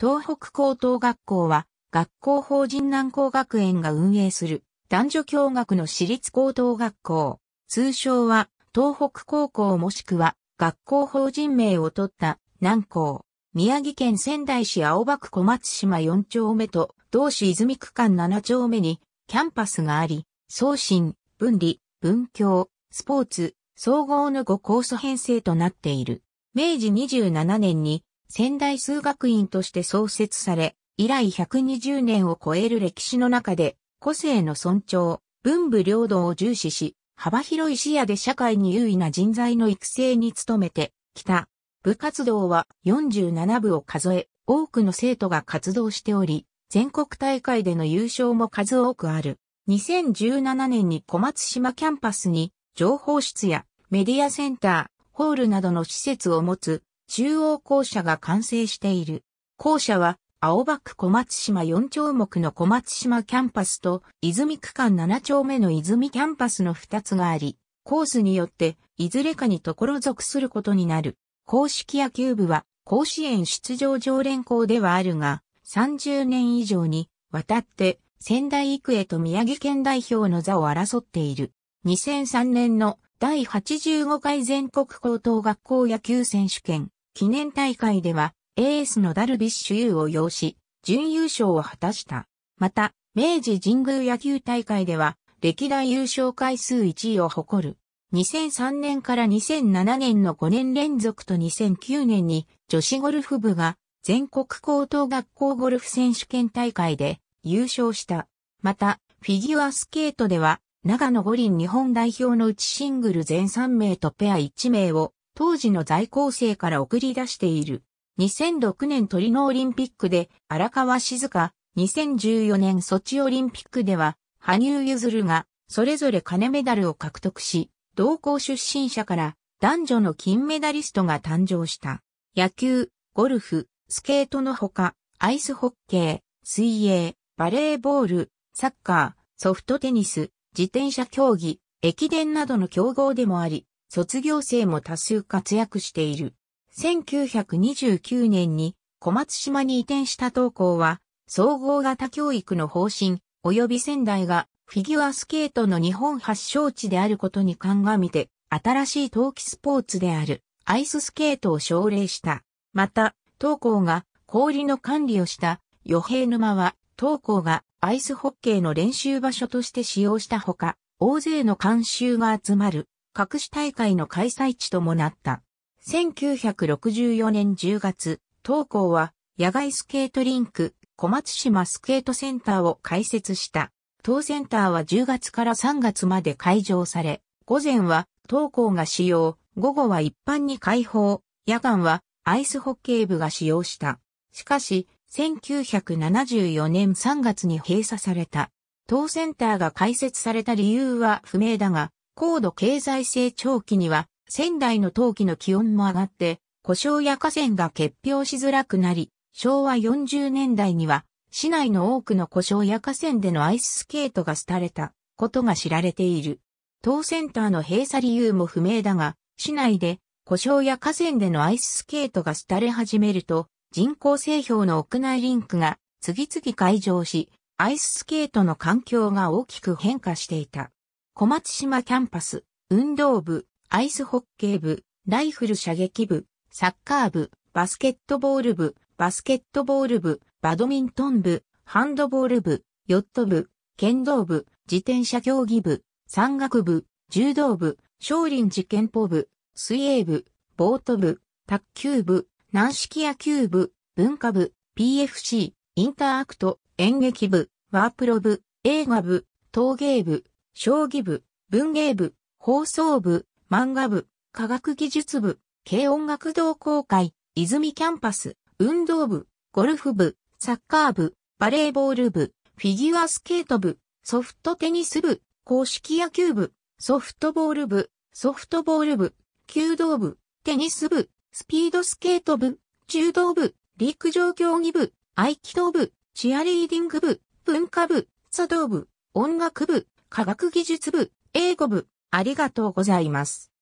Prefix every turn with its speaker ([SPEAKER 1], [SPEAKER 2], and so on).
[SPEAKER 1] 東北高等学校は、学校法人南高学園が運営する、男女共学の私立高等学校、通称は、東北高校もしくは、学校法人名を取った、南高。宮城県仙台市青葉区小松島4丁目と、同市泉区間7丁目に、キャンパスがあり、送信、分離、文教、スポーツ、総合の5コース編成となっている。明治27年に仙台数学院として創設され、以来120年を超える歴史の中で、個性の尊重、文武両道を重視し、幅広い視野で社会に優位な人材の育成に努めてきた。部活動は47部を数え、多くの生徒が活動しており、全国大会での優勝も数多くある。2017年に小松島キャンパスに情報室やメディアセンター、ホールなどの施設を持つ中央校舎が完成している。校舎は、青葉区小松島4丁目の小松島キャンパスと、泉区間7丁目の泉キャンパスの2つがあり、コースによって、いずれかにところ属することになる。公式野球部は、甲子園出場常連校ではあるが、30年以上に、わたって、仙台育英と宮城県代表の座を争っている。2003年の第85回全国高等学校野球選手権、記念大会では、エースのダルビッシュ有を擁し、準優勝を果たした。また、明治神宮野球大会では、歴代優勝回数1位を誇る。2003年から2007年の5年連続と2009年に女子ゴルフ部が全国高等学校ゴルフ選手権大会で優勝した。また、フィギュアスケートでは長野五輪日本代表のうちシングル全3名とペア1名を当時の在校生から送り出している。2006年トリノオリンピックで荒川静香、2014年ソチオリンピックでは、羽生結弦がそれぞれ金メダルを獲得し、同校出身者から男女の金メダリストが誕生した。野球、ゴルフ、スケートのほか、アイスホッケー、水泳、バレーボール、サッカー、ソフトテニス、自転車競技、駅伝などの競合でもあり、卒業生も多数活躍している。1929年に小松島に移転した東高は、総合型教育の方針、及び仙台がフィギュアスケートの日本発祥地であることに鑑みて、新しい冬季スポーツであるアイススケートを奨励した。また、東高が氷の管理をした与平沼は、東高がアイスホッケーの練習場所として使用したほか、大勢の観衆が集まる各種大会の開催地ともなった。1964年10月、東高は野外スケートリンク、小松島スケートセンターを開設した。当センターは10月から3月まで開場され、午前は東高が使用、午後は一般に開放、夜間はアイスホッケー部が使用した。しかし、1974年3月に閉鎖された。当センターが開設された理由は不明だが、高度経済成長期には、仙台の冬季の気温も上がって、故障や河川が結氷しづらくなり、昭和40年代には、市内の多くの故障や河川でのアイススケートが廃れたことが知られている。当センターの閉鎖理由も不明だが、市内で故障や河川でのアイススケートが廃れ始めると、人工製氷の屋内リンクが次々開場し、アイススケートの環境が大きく変化していた。小松島キャンパス、運動部、アイスホッケー部、ライフル射撃部、サッカー部、バスケットボール部、バスケットボール部、バドミントン部、ハンドボール部、ヨット部、剣道部、自転車競技部、山岳部、柔道部、少林寺拳法部、水泳部、ボート部、卓球部、軟式野球部、文化部、PFC、インターアクト、演劇部、ワープロ部、映画部、陶芸部、将棋部、文芸部、放送部、漫画部、科学技術部、軽音楽同好会、泉キャンパス、運動部、ゴルフ部、サッカー部、バレーボール部、フィギュアスケート部、ソフトテニス部、公式野球部、ソフトボール部、ソフトボール部、弓道部、テニス部、スピードスケート部、柔道部、陸上競技部、合気道部、チアリーディング部、文化部、茶道部、音楽部、科学技術部、英語部、ありがとうございます。